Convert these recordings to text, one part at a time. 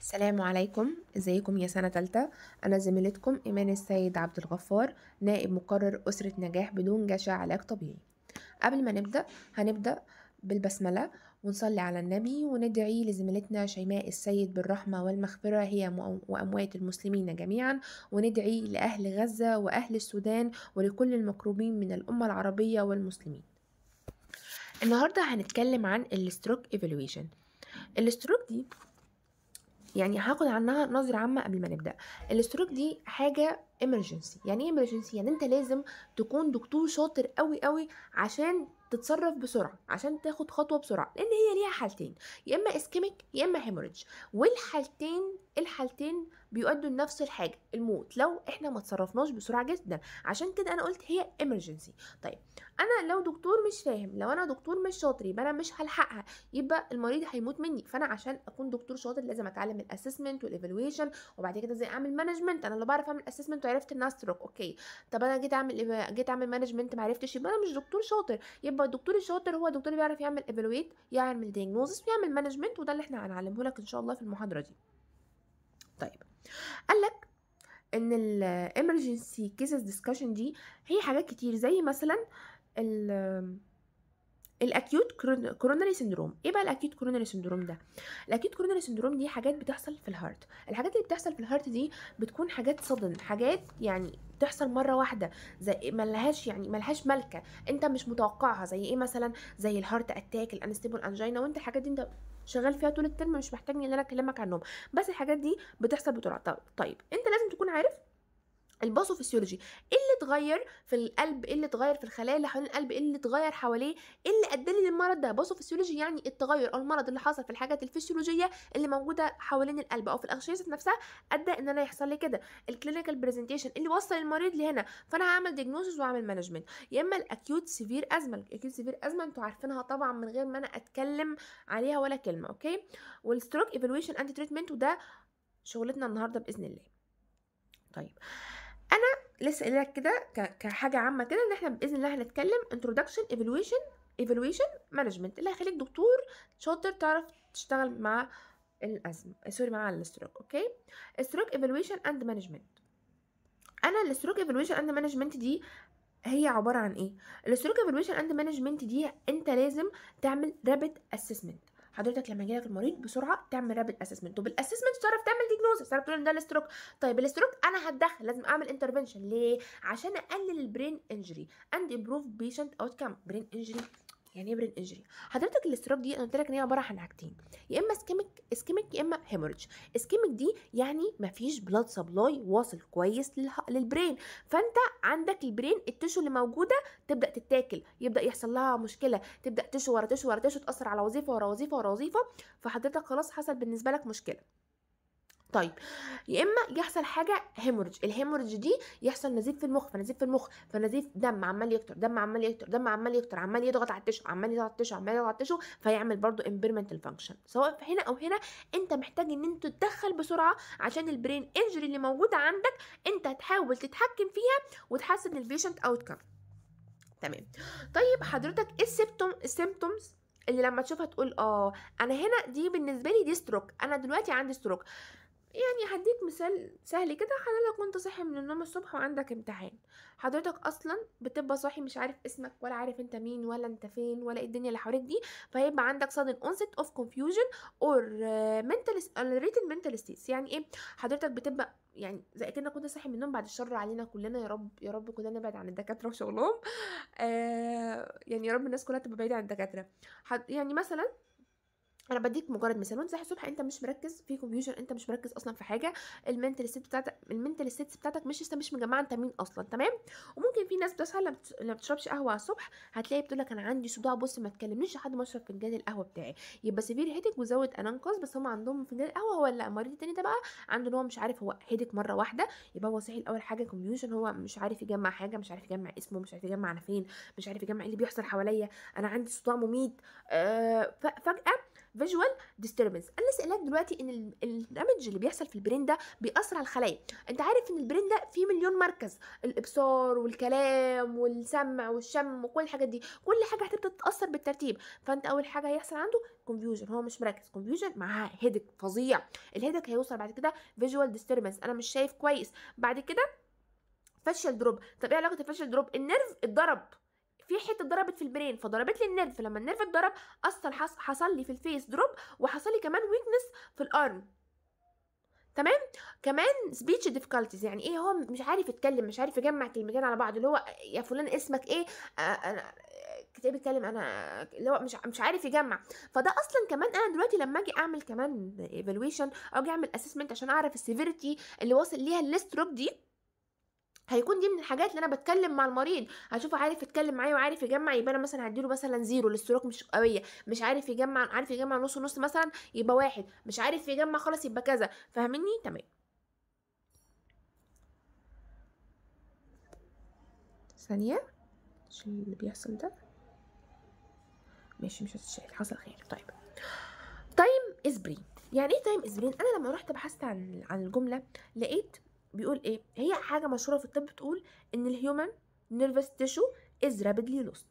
السلام عليكم ازيكم يا سنة تالتة انا زميلتكم ايمان السيد عبد الغفار نائب مقرر اسرة نجاح بدون جشع علاج طبيعي قبل ما نبدأ هنبدأ بالبسملة ونصلي على النبي وندعي لزميلتنا شيماء السيد بالرحمة والمغفرة هي وأموات المسلمين جميعا وندعي لأهل غزة وأهل السودان ولكل المكروبين من الأمة العربية والمسلمين النهاردة هنتكلم عن الستروك ايفالويشن الستروك دي يعني هاخد عنها نظرة عامة قبل ما نبدأ الاستروك دي حاجة emergency يعني ايه emergency يعني انت لازم تكون دكتور شاطر قوي قوي عشان تتصرف بسرعه عشان تاخد خطوه بسرعه لان هي ليها حالتين يا اما اسكيميك يا اما هيموريدج والحالتين الحالتين بيؤدوا لنفس الحاجه الموت لو احنا ما تصرفناش بسرعه جدا عشان كده انا قلت هي emergency طيب انا لو دكتور مش فاهم لو انا دكتور مش شاطر يبقى انا مش هلحقها يبقى المريض هيموت مني فانا عشان اكون دكتور شاطر لازم اتعلم الاسسمنت والايفالويشن وبعد كده ازاي اعمل مانجمنت انا لو بعرف اعمل اسسمنت وعرفت الناس تروك اوكي طب انا جيت اعمل جيت اعمل مانجمنت ما عرفتش يبقى انا مش دكتور شاطر يبقى الدكتور الشاطر هو الدكتور اللي بيعرف يعمل ايفالويت يعمل دايجنوزس ويعمل مانجمنت وده اللي احنا هنعلمه لك ان شاء الله في المحاضره دي طيب قال لك ان الامرجنسي كيسز ديسكشن دي هي حاجات كتير زي مثلا الاكيوت كوروناري سندروم ايه بقى الاكيوت كوروناري سندروم ده الاكيوت كوروناري سندروم دي حاجات بتحصل في الهارت الحاجات اللي بتحصل في الهارت دي بتكون حاجات صدن حاجات يعني بتحصل مره واحده زي ملهاش يعني ملهاش ملكه انت مش متوقعها زي ايه مثلا زي الهارت اتاك الانستيبل انجينا وانت الحاجات دي انت شغال فيها طول الترم مش محتاج ان انا اكلمك عنهم بس الحاجات دي بتحصل بسرعه طيب انت لازم تكون عارف الباثوفيسيولوجي ايه اللي اتغير في القلب ايه اللي اتغير في الخلايا اللي حوالين القلب ايه اللي اتغير حواليه ايه اللي ادالي للمرض ده باثوفيسيولوجي يعني التغير او المرض اللي حصل في الحاجات الفسيولوجيه اللي موجوده حوالين القلب او في الاغشيه نفسها ادى ان انا يحصل لي كده الكلينيكال برزنتيشن اللي وصل المريض لهنا فانا هعمل ديجنوستس واعمل مانجمنت يا اما الاكيوت سيفير ازمه الاكيوت سيفير ازمه انتوا عارفينها طبعا من غير ما انا اتكلم عليها ولا كلمه اوكي والستروك ايفالويشن اند تريتمنت وده شغلتنا النهارده باذن الله طيب انا لسه قايله لك كده كحاجه عامه كده ان احنا باذن الله هنتكلم انترودكشن ايفالويشن ايفالويشن مانجمنت اللي هيخليك دكتور شاطر تعرف تشتغل مع الازمه سوري آه، مع الاستروك اوكي استروك ايفالويشن اند مانجمنت انا الاستروك ايفالويشن اند مانجمنت دي هي عباره عن ايه الاستروك ايفالويشن اند مانجمنت دي انت لازم تعمل رابت اسسمنت حضرتك لما يجيلك المريض بسرعه تعمل رابد اسسمنت طب الاسسمنت تعرف تعمل ديجنوز تعرف تقول ده الاستروك طيب الاستروك انا هتدخل لازم اعمل انترفنشن ليه عشان اقلل البرين انجري اند امبروف بيشنت اوت كام برين انجري يعني ايه برين انجري حضرتك الاستروك دي انا قلت لك ان هي عباره عن حاجتين يا اما اسكيميك اسكيميك يا اما هيموريدج اسكيميك دي يعني مفيش بلاد سبلاي واصل كويس للبرين فانت عندك البرين التشو اللي موجوده تبدا تتاكل يبدا يحصل لها مشكله تبدا تشو ورا تشو ورا تشو تاثر على وظيفه ورا وظيفه ورا وظيفه فحضرتك خلاص حصل بالنسبه لك مشكله طيب يا اما يحصل حاجه هيمورج الهيمورج دي يحصل نزيف في المخ فنزيف في المخ فنزيف دم عمال يكتر دم عمال يكتر دم عمال يكتر عمال يضغط على التشو عمال يضغط على التشو عمال يضغط على التشو فيعمل برضو امبيرمنت الفانكشن سواء في هنا او هنا انت محتاج ان انت تدخل بسرعه عشان البرين انجري اللي موجوده عندك انت تحاول تتحكم فيها وتحسن البيشنت اوت كم تمام طيب حضرتك ايه السيمبتوم السيمبتومز اللي لما تشوفها تقول اه انا هنا دي بالنسبه لي دي ستروك انا دلوقتي عندي ستروك يعني هديك مثال سهل كده حضرتك وانت صاحي من النوم الصبح وعندك امتحان حضرتك اصلا بتبقى صاحي مش عارف اسمك ولا عارف انت مين ولا انت فين ولا ايه الدنيا اللي حواليك دي فهيبقى عندك sudden onset of confusion or آه، mental accelerated آه، mental states يعني ايه حضرتك بتبقى يعني زي كده كنت صاحي من النوم بعد الشر علينا كلنا يا رب يا رب كلنا نبعد عن الدكاتره وشغلهم آه يعني يا رب الناس كلها تبقى بعيده عن الدكاتره يعني مثلا انا بديك مجرد مثال وانت صاحي الصبح انت مش مركز في كمبيوتر انت مش مركز اصلا في حاجه المنتال ست بتاعتك المنتال ست بتاعتك مش لسه مش مجمعه انت مين اصلا تمام وممكن في ناس بتصحى لما بتشربش قهوه على الصبح هتلاقي بتقول لك انا عندي صداع بص ما تكلمنيش لحد ما اشرب فنجان القهوه بتاعي يبقى سيفير هيدك وزود انانكاس بس هم عندهم فنجان القهوه هو لا المريض التاني ده بقى عنده هو مش عارف هو هيدك مره واحده يبقى هو صحي الاول حاجه كومبيوشن هو مش عارف يجمع حاجه مش عارف يجمع اسمه مش عارف يجمع انا فين مش عارف يجمع إيه اللي بيحصل حواليا انا عندي صداع مميت آه فجاه فيجوال ديستربنس انا لسه دلوقتي ان الدمج اللي بيحصل في البرين ده بيأثر على الخلايا انت عارف ان البرين ده فيه مليون مركز الابصار والكلام والسمع والشم وكل الحاجات دي كل حاجه هتبدا تتاثر بالترتيب فانت اول حاجه هيحصل عنده كونفيوجن هو مش مركز كونفيوجن معاه هيدك فظيع الهيدك هيوصل بعد كده فيجوال ديستربنس انا مش شايف كويس بعد كده فشل دروب طب ايه علاقه الفشل دروب النيرف اتضرب في حته ضربت في البرين فضربت لي النيرف فلما النيرف اتضرب اصلا حصل لي في الفيس دروب وحصل لي كمان ويكنس في الارم تمام كمان سبيتش ديفيكالتيز يعني ايه هو مش عارف يتكلم مش عارف يجمع كلمتين على بعض اللي هو يا فلان اسمك ايه انا كتاب بيتكلم انا اللي هو مش مش عارف يجمع فده اصلا كمان انا دلوقتي لما اجي اعمل كمان ايفالويشن او اجي اعمل اسسمنت عشان اعرف السيفيريتي اللي واصل ليها الاستروك دي هيكون دي من الحاجات اللي انا بتكلم مع المريض هشوفه عارف يتكلم معايا وعارف يجمع يبقى انا مثلا هديله مثلا زيرو الاستروك مش قويه مش عارف يجمع عارف يجمع نص ونص مثلا يبقى واحد مش عارف يجمع خلاص يبقى كذا فاهمني تمام ثانيه عشان اللي بيحصل ده ماشي مش هتتشال حصل خير طيب تايم از برين يعني ايه تايم از برين انا لما رحت بحثت عن عن الجمله لقيت بيقول ايه هي حاجه مشهوره في الطب بتقول ان الهيومن نيرفس تيشو از رابيدلي لوست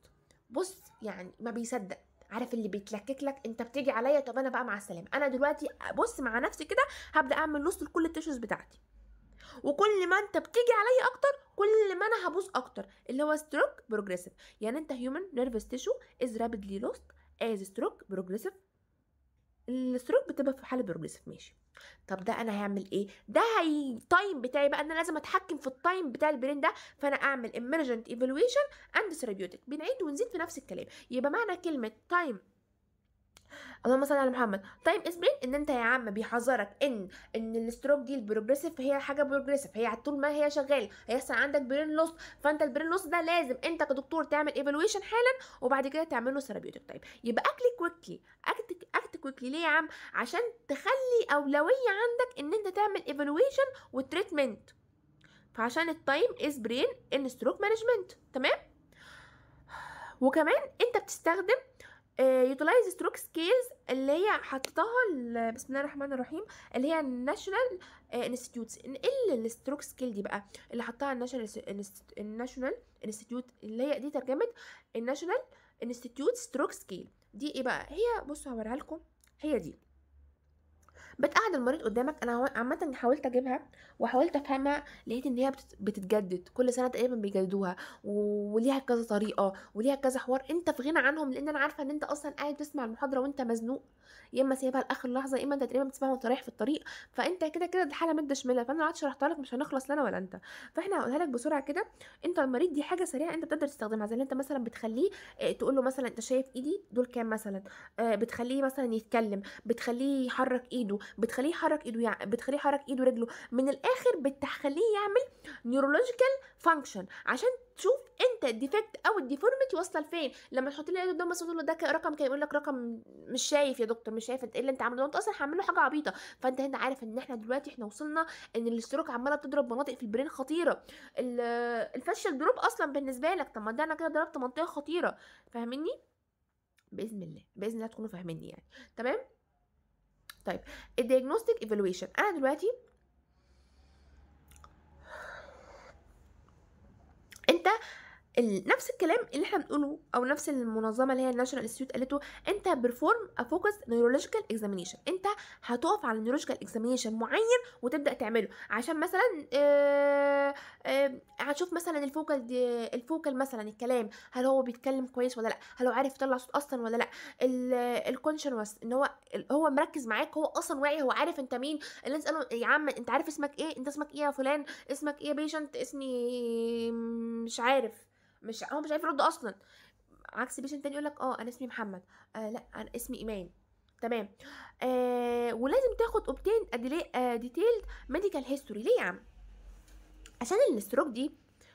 بص يعني ما بيصدق عارف اللي بيتلكك لك انت بتيجي عليا طب انا بقى مع السلامه انا دلوقتي بص مع نفسي كده هبدا اعمل لوست لكل التيشوز بتاعتي وكل ما انت بتيجي عليا اكتر كل ما انا هبوظ اكتر اللي هو ستروك بروجريسيف يعني انت هيومن نيرفس تيشو از رابيدلي لوست از ستروك بروجريسيف الستروك بتبقى في حاله بروجريسيف ماشي طب ده انا هعمل ايه ده هي التايم بتاعي بقى ان انا لازم اتحكم في التايم بتاع البرين ده فانا اعمل emergent evaluation and therapeutic بنعيد ونزيد في نفس الكلام يبقى معنى كلمه تايم اللهم صل على محمد تايم طيب، اسبرين ان انت يا عم بيحذرك ان ان الاستروك دي البروجريسيف هي حاجه بروجريسيف هي طول ما هي شغاله هيحصل عندك برين لوس فانت البرين لوس ده لازم انت كدكتور تعمل ايفالويشن حالا وبعد كده تعمل له ثيرابيوتك تايب يبقى اكل كويكلي اكت اكت كويكلي ليه يا عم عشان تخلي اولويه عندك ان انت تعمل ايفالويشن وتريتمنت فعشان التايم از برين ان ستروك مانجمنت تمام وكمان انت بتستخدم يوتلايز ستروك سكيلز اللي هي حطتها بسم الله الرحمن الرحيم اللي هي الناشونال انستيتيوتس نقل الستروك سكيل دي بقى اللي حطها الناشونال الناشونال انستيتيوت اللي هي دي ترجمه الناشونال انستيتيوت ستروك سكيل دي ايه بقى هي بصوا هوريها لكم هي دي بتقعد المريض قدامك انا عامه حاولت اجيبها وحاولت افهمها لقيت ان هي بتتجدد كل سنه تقريبا بيجددوها وليها كذا طريقه وليها كذا حوار انت في غنى عنهم لان انا عارفه ان انت اصلا قاعد تسمع المحاضره وانت مزنوق يا اما سايبها لاخر لحظه يا اما انت تقريبا بتسمعها وانت رايح في الطريق فانت كده كده الحاله مد شماله فانا قعدت شرحتها لك مش هنخلص لا ولا انت فاحنا هقولها لك بسرعه كده انت المريض دي حاجه سريعه انت بتقدر تستخدمها زي انت مثلا بتخليه آه، تقول له مثلا انت شايف ايدي دول كام مثلا آه، بتخليه مثلا يتكلم بتخليه يحرك ايده بتخليه يحرك ايده يعني بتخليه يحرك ايده ورجله من الاخر بتخليه يعمل نيورولوجيكال فانكشن عشان تشوف انت الديفكت او الديفورميتي واصله لفين لما تحط لي قدام مثلا تقول له ده رقم كان يقول لك رقم مش شايف يا دكتور مش شايف انت ايه اللي انت عامله ده انت اصلا هعمل حاجه عبيطه فانت هنا عارف ان احنا دلوقتي احنا وصلنا ان الاستروك عماله بتضرب مناطق في البرين خطيره الفشل دروب اصلا بالنسبه لك طب ما ده انا كده ضربت منطقه خطيره فاهمني باذن الله باذن الله تكونوا فاهميني يعني تمام طيب الدياجنوستيك ايفالويشن انا دلوقتي انت نفس الكلام اللي احنا بنقوله او نفس المنظمه اللي هي الناشونال انستيتيوت قالته انت بيرفورم افوكس نيورولوجيكال اكزامينشن انت هتقف على نيورولوجيكال اكزامينشن معين وتبدا تعمله عشان مثلا آه, آه، هتشوف مثلا الفوكال الفوكال مثلا الكلام هل هو بيتكلم كويس ولا لا هل هو عارف يطلع صوت اصلا ولا لا الكونشنوس ان هو هو مركز معاك هو اصلا واعي هو عارف انت مين اللي تساله يا عم انت عارف اسمك ايه انت اسمك ايه يا فلان اسمك ايه يا بيشنت اسمي مش عارف مش هو مش عارف يرد اصلا عكس بيشنت تاني يقول لك اه انا اسمي محمد آه لا انا اسمي ايمان تمام آه ولازم تاخد اوبتين ديتيلد ميديكال هيستوري ليه يا عم عشان الستروك دي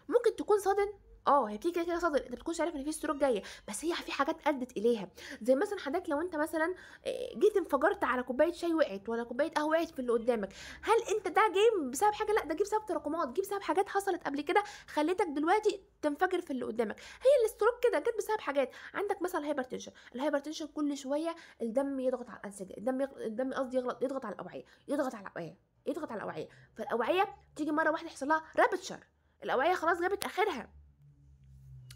ممكن تكون صدن اه هي بتيجي كده كده صدر انت بتكونش عارف ان في ستروك جايه بس هي في حاجات ادت اليها زي مثلا حضرتك لو انت مثلا آه، جيت انفجرت على كوبايه شاي وقعت ولا كوبايه قهوه وقعت في اللي قدامك هل انت ده جاي بسبب حاجه لا ده جه بسبب تراكمات جه بسبب حاجات حصلت قبل كده خلتك دلوقتي تنفجر في اللي قدامك هي الستروك كده جت بسبب حاجات عندك مثلا الهايبرتنشن الهايبرتنشن كل شويه الدم يضغط على الانسجه الدم يغ... الدم قصدي يغلط يضغط على الاوعيه يضغط على الاوعيه يضغط على الاوعيه فالاوعيه تيجي مره واحده يحصل لها رابتشر الاوعيه خلاص جابت اخرها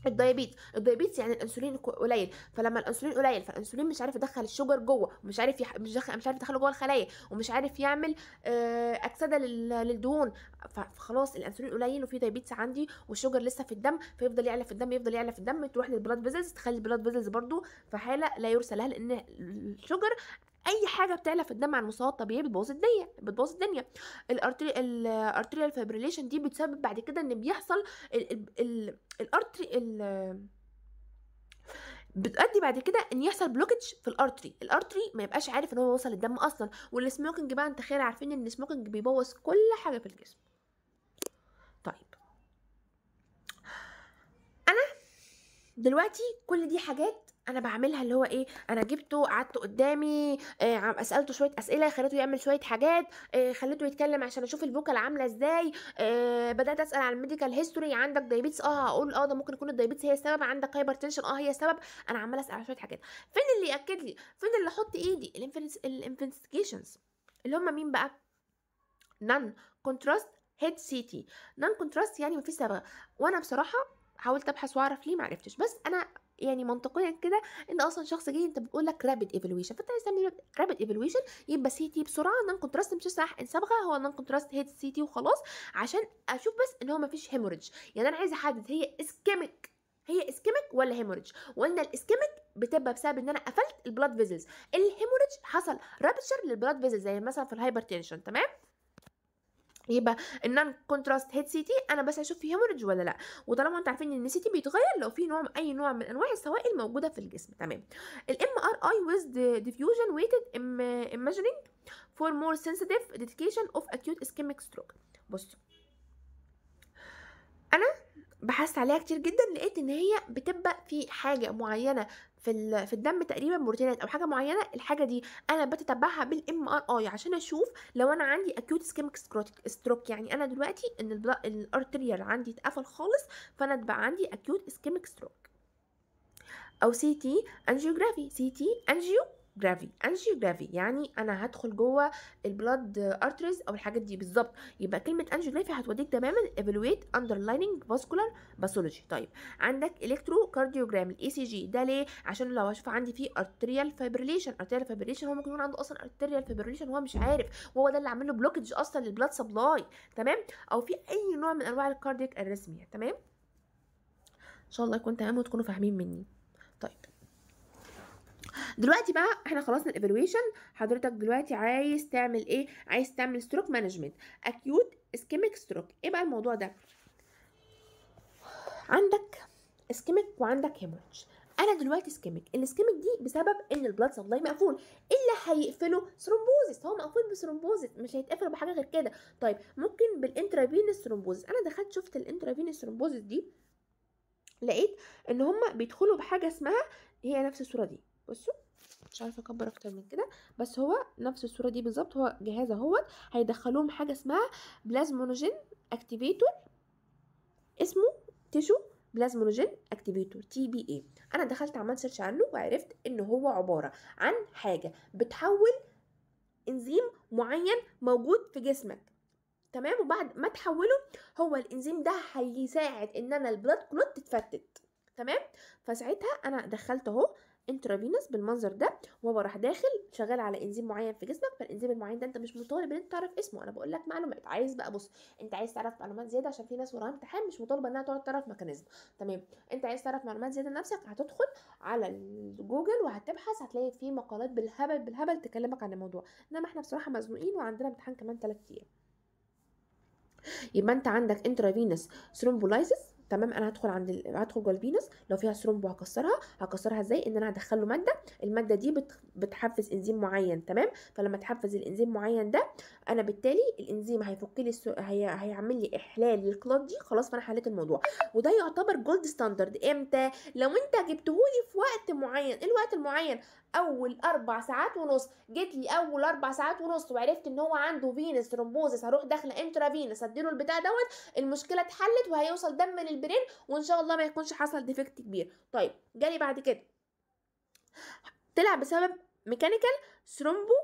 الدايابيت الدايابيت يعني الانسولين قليل فلما الانسولين قليل فالانسولين مش عارف يدخل الشوجر جوه ومش عارف يح... مش, دخل... مش عارف يدخله جوه الخلايا ومش عارف يعمل آه، اكسده لل... للدهون فخلاص الانسولين قليل وفي دايابيتس عندي والشوجر لسه في الدم فيفضل يعلى في الدم يفضل يعلى في الدم تروح للبلاد فيزلز تخلي البلاد فيزلز برده في حاله لا يرسى لها لان الشوجر اي حاجه بتعلى في الدم على المستوى الطبيعي بتبوظ الدنيا بتبوظ الدنيا الارتري الارتريال دي بتسبب بعد كده ان بيحصل الارتري بتؤدي بعد كده ان يحصل بلوكج في الارتري الارتري ما يبقاش عارف ان هو وصل الدم اصلا والسموكنج بقى انت خير عارفين ان السموكنج بيبوظ كل حاجه في الجسم دلوقتي كل دي حاجات انا بعملها اللي هو ايه انا جبته قعدته قدامي آه، اسالته شويه اسئله خليته يعمل شويه حاجات آه، خليته يتكلم عشان اشوف الفوكال عامله ازاي آه، بدات اسال عن الميديكال هيستوري عندك دايبيتس اه هقول اه ده ممكن يكون الدايبيتس هي السبب عندك هايبر تنشن اه هي السبب انا عماله اسال على شويه حاجات فين اللي ياكد لي فين اللي احط ايدي الانفستيجيشنز اللي هم مين بقى نان كونتراست هيد سيتي نان كونتراست يعني مفيش سبب وانا بصراحه حاولت ابحث واعرف ليه ما عرفتش بس انا يعني منطقيا كده ان اصلا شخص جاي انت بتقول لك رابيد ايفالويشن فانت عايز تعمل رابيد ايفالويشن يبقى سي تي بسرعه نون كونتراست مش صح ان صبغه هو نون كونتراست هيد سي تي وخلاص عشان اشوف بس ان هو ما فيش هيموريدج يعني انا عايزه احدد هي اسكيميك هي اسكيميك ولا هيموريدج وقلنا الاسكيميك بتبقى بسبب ان انا قفلت البلاد فيزلز الهيموريدج حصل رابتشر للبلاد فيزلز زي مثلا في الهايبرتنشن تمام يبقى النون كونتراست هيد سيتي انا بس اشوف في هيموريدج ولا لا وطالما انتوا عارفين ان السيتي بيتغير لو في نوع اي نوع من انواع السوائل موجوده في الجسم تمام الام ار اي ويز ديفيوجن ويتد ايماجيننج فور مور سنسيتيف ديتكيشن اوف اكيوت اسكيميك ستروك بص انا بحثت عليها كتير جدا لقيت ان هي بتبقى في حاجه معينه في في الدم تقريبا بروتينات او حاجه معينه الحاجه دي انا بتتبعها بالام ار اي عشان اشوف لو انا عندي اكيوت اسكيميك ستروك يعني انا دلوقتي ان الارتريال عندي اتقفل خالص فانا بقى عندي اكيوت اسكيميك ستروك او سي تي انجيوجرافي سي تي انجيو جرافي جرافي يعني انا هدخل جوه البلاد ارتريز او الحاجات دي بالظبط يبقى كلمه جرافي هتوديك تماما ايفالويت اندرلايننج فاسكولار باثولوجي طيب عندك الكترو كارديوجرام الاي سي جي ده ليه عشان لو اشوف عندي فيه ارتريال فايبريليشن ارتريال فايبريليشن هو ممكن يكون عنده اصلا ارتريال فايبريليشن هو مش عارف وهو ده اللي عامل له بلوكج اصلا للبلاد سبلاي تمام او في اي نوع من انواع الكاردييك الرسميه تمام ان شاء الله يكون تمام وتكونوا فاهمين مني طيب دلوقتي بقى احنا خلصنا الايفالويشن حضرتك دلوقتي عايز تعمل ايه عايز تعمل ستروك مانجمنت اكيوت اسكيميك ستروك ايه بقى الموضوع ده عندك اسكيميك وعندك هيموريدج انا دلوقتي اسكيميك الاسكيميك دي بسبب ان البلاد سبلاي مقفول ايه اللي هيقفله ثرومبوزس هو مقفول بثرومبوزس مش هيتقفل بحاجه غير كده طيب ممكن بالانترافينس ثرومبوزس انا دخلت شفت الانترافينس ثرومبوزس دي لقيت ان هما بيدخلوا بحاجه اسمها هي نفس الصوره دي بصوا مش عارفه اكبر اكتر من كده بس هو نفس الصوره دي بالظبط هو جهاز اهوت هيدخلوهم حاجه اسمها بلازمونوجين اكتيفيتور اسمه تيشو بلازمونوجين اكتيفيتور تي بي اي انا دخلت عملت سيرش عنه وعرفت ان هو عباره عن حاجه بتحول انزيم معين موجود في جسمك تمام وبعد ما تحوله هو الانزيم ده هيساعد ان انا البلاد كلوت تتفتت تمام فساعتها انا دخلت اهو انترافينوس بالمنظر ده وهو راح داخل شغال على انزيم معين في جسمك فالانزيم المعين ده انت مش مطالب ان انت تعرف اسمه انا بقول لك معلومات عايز بقى بص انت عايز تعرف معلومات زياده عشان في ناس وراها امتحان مش مطالبه انها تقعد تعرف ميكانيزم تمام انت عايز تعرف معلومات زياده لنفسك هتدخل على جوجل وهتبحث هتلاقي فيه مقالات بالهبل بالهبل تكلمك عن الموضوع انما احنا بصراحه مزنوقين وعندنا امتحان كمان 3 ايام يبقى انت عندك انترافينس ثرومبولايسيس تمام انا هدخل عند ال... هدخل جوه الفينوس لو فيها سرومب هكسرها هكسرها ازاي ان انا هدخل له ماده الماده دي بت... بتحفز انزيم معين تمام فلما تحفز الانزيم معين ده انا بالتالي الانزيم هيفك لي السو... هي... هيعمل لي احلال للكلات دي خلاص فانا حليت الموضوع وده يعتبر جولد ستاندرد امتى لو انت جبتهولي في وقت معين إيه الوقت المعين اول اربع ساعات ونص جيت لي اول اربع ساعات ونص وعرفت ان هو عنده فينس ترومبوزس هروح داخله انترا فينس اديله البتاع دوت المشكله اتحلت وهيوصل دم للبرين وان شاء الله ما يكونش حصل ديفكت كبير طيب جالي بعد كده طلع بسبب ميكانيكال ثرومبو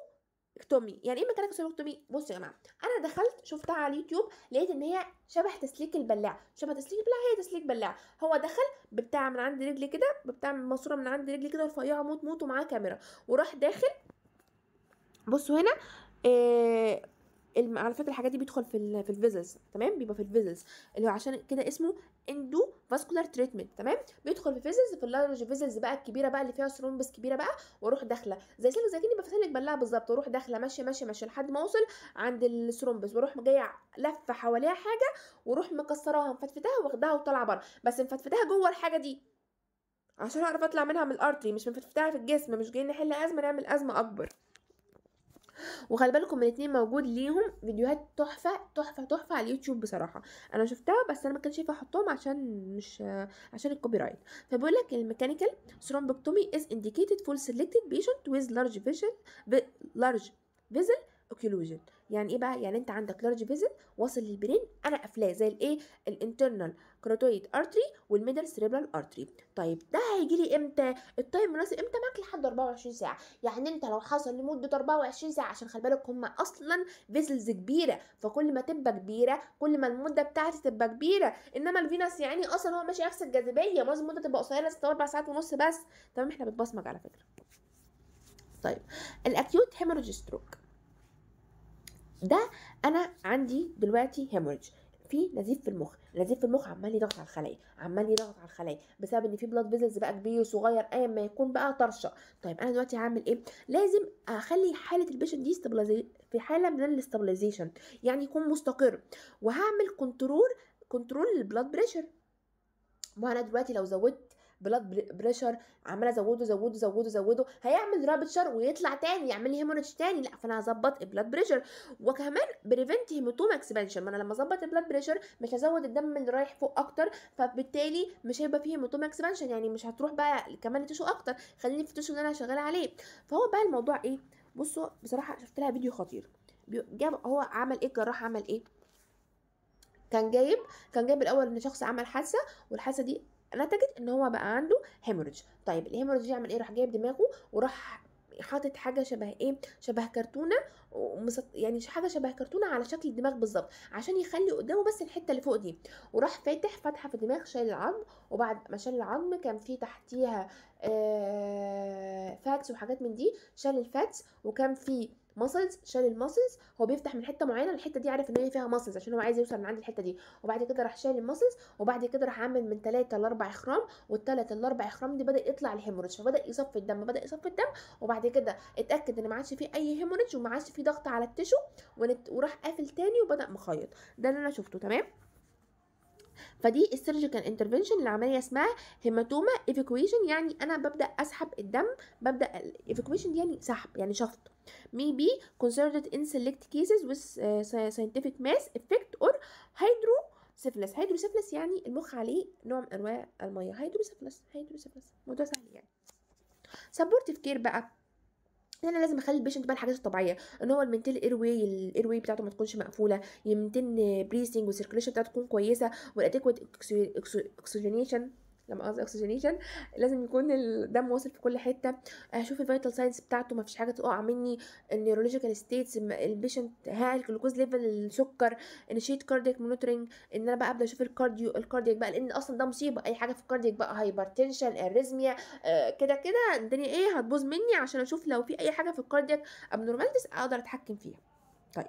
اكتومي يعني ايه ميكانيكوسيلوكتومي بصوا يا جماعه انا دخلت شفتها على اليوتيوب لقيت ان هي شبه تسليك البلاع شبه تسليك البلاع هي تسليك بلاع هو دخل ببتاع من عند رجلي كده ببتاع ماسوره من عند رجلي كده رفيعه موت موت ومعاه كاميرا وراح داخل بصوا هنا آه، الم... على فكره الحاجات دي بيدخل في ال... في الفيزلز تمام بيبقى في الفيزلز اللي هو عشان كده اسمه اندو فاسكولار تريتمنت تمام بيدخل في فيزلز في اللارج فيزلز بقى الكبيره بقى اللي فيها ثرومبس كبيره بقى واروح داخله زي سلك زي كده بفتح لك بلاها بالظبط واروح داخله ماشيه ماشيه ماشيه لحد ما اوصل عند الثرومبس واروح جايه لفه حواليها حاجه واروح مكسراها مفتفتاها واخدها وطالعه بره بس مفتفتاها جوه الحاجه دي عشان اعرف اطلع منها من الارتري مش مفتفتها في الجسم مش جايين نحل ازمه نعمل ازمه اكبر وخلي بالكم الاتنين موجود ليهم فيديوهات تحفه تحفه تحفه على اليوتيوب بصراحه انا شفتها بس انا ما كنتش احطهم عشان مش عشان الكوبي رايت فبيقول لك الميكانيكال ثرومبكتومي از انديكيتد فور سيلكتد بيشنت ويز لارج فيشن لارج فيزل اوكلوجن يعني ايه بقى يعني انت عندك لارج فيزل واصل للبرين انا قافلاه زي الايه الانترنال كروتويد ارتري والميدل سريبرال ارتري طيب ده هيجي لي امتى التايم المناسب امتى معاك لحد 24 ساعه يعني انت لو حصل لمده 24 ساعه عشان خلي بالك هم اصلا فيزلز كبيره فكل ما تبقى كبيره كل ما المده بتاعتي تبقى كبيره انما الفينس يعني اصلا هو ماشي نفس الجاذبيه معظم المده تبقى قصيره 6 4 ساعات ونص بس تمام احنا بنبصمج على فكره طيب الاكيوت هيموراجي ستروك ده انا عندي دلوقتي هيموريدج في نزيف في المخ نزيف في المخ عمال يضغط على الخلايا عمال يضغط على الخلايا بسبب ان في بلاد فيزلز بقى كبير وصغير ايا ما يكون بقى طرشه طيب انا دلوقتي هعمل ايه لازم اخلي حاله البيشنت دي في حاله من الاستابلايزيشن يعني يكون مستقر وهعمل كنترول كنترول للبلاد بريشر ما انا دلوقتي لو زودت بلاد بريشر عمال ازوده زوده زوده زوده هيعمل رابتشر ويطلع تاني يعمل لي هيموريدج تاني لا فانا هظبط البلاد بريشر وكمان بريفنت هيموتوم اكسبانشن ما انا لما اظبط البلاد بريشر مش هزود الدم اللي رايح فوق اكتر فبالتالي مش هيبقى فيه هيموتوم اكسبانشن يعني مش هتروح بقى كمان تشو اكتر خليني في التشو اللي انا شغاله عليه فهو بقى الموضوع ايه بصوا بصراحه شفت لها فيديو خطير جاب هو عمل ايه الجراح عمل ايه كان جايب كان جايب الاول ان شخص عمل حادثه والحادثه دي نتجت ان هو بقى عنده هيموريدج طيب الهيموريدج يعمل ايه راح جايب دماغه وراح حاطط حاجه شبه ايه شبه كرتونه ومسط... يعني حاجه شبه كرتونه على شكل الدماغ بالظبط عشان يخلي قدامه بس الحته اللي فوق دي وراح فاتح فتحه في الدماغ شايل العظم وبعد ما شال العظم كان في تحتيها آه فاتس وحاجات من دي شال الفاتس وكان في ماسلز شال الماسلز هو بيفتح من حته معينه الحته دي عارف ان هي فيها ماسلز عشان هو عايز يوصل من عند الحته دي وبعد كده راح شال الماسلز وبعد كده راح عامل من 3 ل 4 اخرام والثلاث لاربع اخرام دي بدا يطلع الهيموريدج فبدا يصفي الدم بدا يصفي الدم وبعد كده اتاكد ان ما عادش فيه اي هيموريدج وما عادش فيه ضغط على التشو ونت... وراح قافل تاني وبدا مخيط ده اللي انا شفته تمام فدي السيرجيكال انترفينشن العمليه اسمها هيماتوما ايفيكويشن يعني انا ببدا اسحب الدم ببدا الايفيكويشن يعني سحب يعني شفط مي بي may ان سيلكت كيسز وذ ساينتفك ماس افكت اور هيدرو سيفلس هيدرو سيفلس يعني المخ عليه نوع من انواع الميه هيدرو hydrocephalus hydrocephalus موضوع سهل يعني سبورتيف كير بقى ان انا لازم اخلي البيشنت بقى الحاجات الطبيعيه ان هو المنتل ايرواي الايرواي بتاعته ما تكونش مقفوله يمتن بريسنج والسيركيليشن بتاعته تكون كويسه والاديكويت اكسجينيشن لما قصدي اكسجينيشن لازم يكون الدم واصل في كل حته اشوف الفيتال ساينس بتاعته ما فيش حاجه تقع مني النيورولوجيكال ستيتس البيشنت ها الجلوكوز ليفل السكر انشيت كاردياك مونيتورنج ان انا بقى ابدا اشوف الكارديو الكاردياك بقى لان اصلا ده مصيبه اي حاجه في الكاردياك بقى هايبرتنشن اريزميا آه، كده كده الدنيا ايه هتبوظ مني عشان اشوف لو في اي حاجه في الكاردياك ابنورمالتس اقدر اتحكم فيها طيب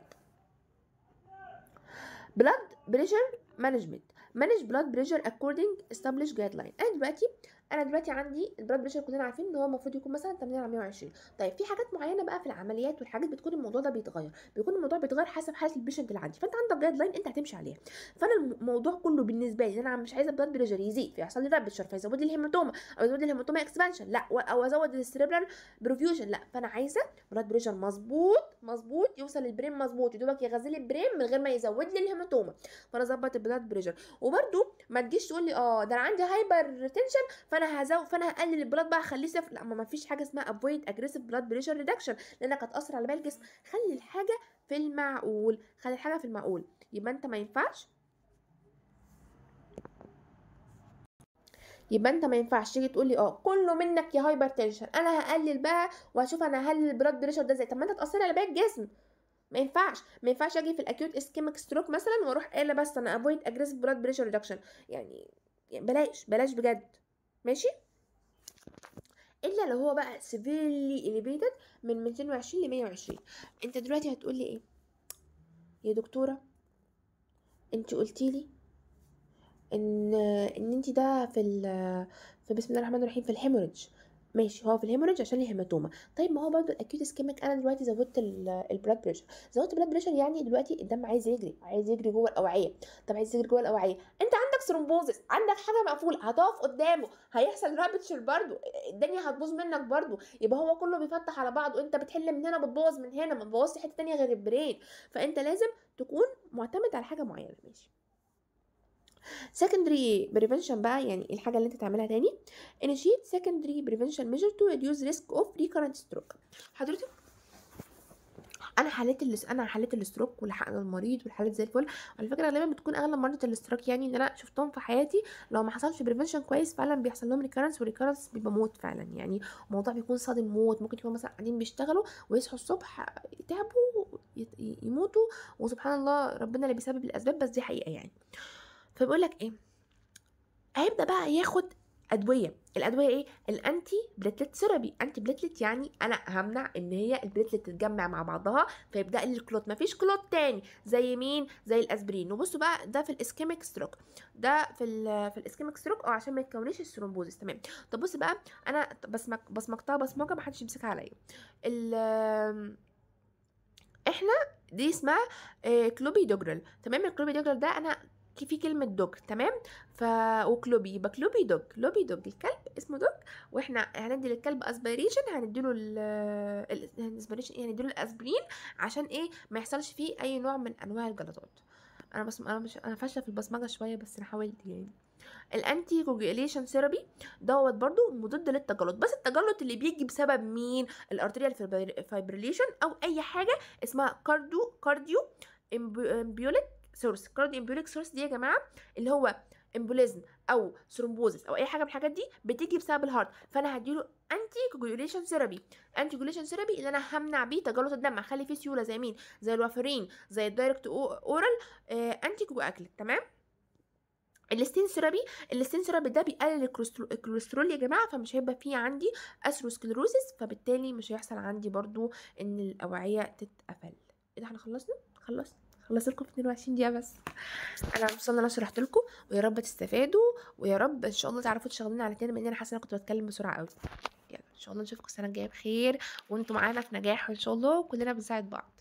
بلاد بريشر مانجمنت manage blood pressure according established guideline and. دلوقتي انا دلوقتي عندي البلاد بريشر كلنا عارفين ان هو المفروض يكون مثلا 80 على 120 طيب في حاجات معينه بقى في العمليات والحاجات بتكون الموضوع ده بيتغير بيكون الموضوع بيتغير حسب حاله البيشنت اللي عندي فانت عندك جايد لاين انت هتمشي عليها فانا الموضوع كله بالنسبه لي انا مش عايزه بلاد بريشر يزيد فيحصل لي رابتشر فيزود لي الهيماتوما او يزود لي الهيماتوما اكسبانشن لا او ازود السريبرال بروفيوجن لا فانا عايزه بلاد بريشر مظبوط مظبوط يوصل للبرين مظبوط يدوبك يغذي لي البرين من غير ما يزود لي الهيماتوما فانا اظبط البلاد بريشر وبرده ما تجيش تقول لي اه ده انا عندي هايبر تنشن فانا هزود فانا هقلل البلاد بقى اخليه صفر لا ما فيش حاجه اسمها افويد اجريسيف بلاد بريشر ريدكشن لانك هتاثر على باقي الجسم خلي الحاجه في المعقول خلي الحاجه في المعقول يبقى انت ما ينفعش يبقى انت ما ينفعش تيجي تقول لي اه كله منك يا هايبر تنشن انا هقلل بقى وهشوف انا هقلل البلاد بريشر ده ازاي طب ما انت تاثر على باقي الجسم ما ينفعش ما ينفعش اجي في الاكيوت اسكيميك ستروك مثلا واروح قايله بس انا افويد اجريسيف بلاد بريشر ريدكشن يعني بلاش بلاش بجد ماشي الا لو هو بقى سيفيرلي اليفيتد من 220 ل 120 انت دلوقتي هتقول لي ايه يا دكتوره انت قلتي لي ان ان انت ده في في بسم الله الرحمن الرحيم في الهيموريدج ماشي هو في الهيموريدج عشان الهيماتوما طيب ما هو برضو الاكيوت اسكيميك انا دلوقتي زودت البلاد بريشر زودت البلاد بريشر يعني دلوقتي الدم عايز يجري عايز يجري جوه الاوعيه طب عايز يجري جوه الاوعيه انت عندك ثرومبوزس عندك حاجه مقفوله هتقف قدامه هيحصل رابتشر برضو الدنيا هتبوظ منك برضو يبقى هو كله بيفتح على بعضه انت بتحل من هنا بتبوظ من هنا ما تبوظش حته تانية غير البرين فانت لازم تكون معتمد على حاجه معينه ماشي secondary prevention بقى يعني الحاجه اللي انت تعملها تاني initiate secondary prevention measure to reduce risk of recurrent stroke حضرتك انا حالات اللي انا حالات الاستروك المريض والحالات زي الفل على فكره غالبا بتكون اغلب مرضى الاستروك يعني ان انا شفتهم في حياتي لو ما حصلش بريفنشن كويس فعلا بيحصل لهم ريكرنس وريكرنس بيبقى موت فعلا يعني الموضوع بيكون صادم موت ممكن يكونوا مثلا قاعدين بيشتغلوا ويصحوا الصبح يتعبوا يموتوا وسبحان الله ربنا اللي بيسبب الاسباب بس دي حقيقه يعني فبيقول لك ايه هيبدا بقى ياخد ادويه الادويه ايه الانتي بليتلت ثيرابي انتي بليتلت يعني انا همنع ان هي البليتلت تتجمع مع بعضها فيبدا لي الكلوت مفيش كلوت تاني زي مين زي الاسبرين وبصوا بقى ده في الاسكيميك ستروك ده في ال في الاسكيميك ستروك او عشان ما يتكونش الثرومبوزيس تمام طب بص بقى انا بسمك بسمكتها بسمجه محدش يمسكها عليا احنا دي اسمها آه، كلوبيدوجرال تمام الكلوبيدوجرال ده انا في كلمه دوج تمام ف وكلوبي يبقى كلوبي دوج لوبي دوج الكلب اسمه دوج واحنا هندي للكلب اسبيريشن هنديله ال الاسبيريشن يعني هنديله الاسبرين عشان ايه ما يحصلش فيه اي نوع من انواع الجلطات انا بس انا مش انا فاشله في البصمجه شويه بس انا حاولت يعني الانتي كوجيليشن ثيرابي دوت برضو مضاد للتجلط بس التجلط اللي بيجي بسبب مين الارتريال فايبريليشن او اي حاجه اسمها كارديو كارديو امبيوليت سورس كارد امبوليك سورس دي يا جماعه اللي هو امبوليزم او ثرومبوزس او اي حاجه من الحاجات دي بتيجي بسبب الهارت فانا هديله انتي كوجوليشن ثيرابي انتي كوجوليشن ثيرابي اللي انا همنع بيه تجلط الدم هخلي فيه سيوله زي مين زي الوافرين زي الدايركت اورال آه انتي كوجو اكل تمام الستين ثيرابي الستين ثيرابي ده بيقلل الكوليسترول يا جماعه فمش هيبقى فيه عندي اثروسكليروزس فبالتالي مش هيحصل عندي برضو ان الاوعيه تتقفل ايه ده احنا خلصنا خلصنا هخلص لكم 22 دقيقه بس انا شاء الله انا شرحت لكم ويا رب تستفادوا ويا رب ان شاء الله تعرفوا تشغلونا على تاني لان انا حاسه انا كنت بتكلم بسرعه قوي يلا ان شاء الله نشوفكم السنه الجايه بخير وانتم معانا في نجاح ان شاء الله كلنا بنساعد بعض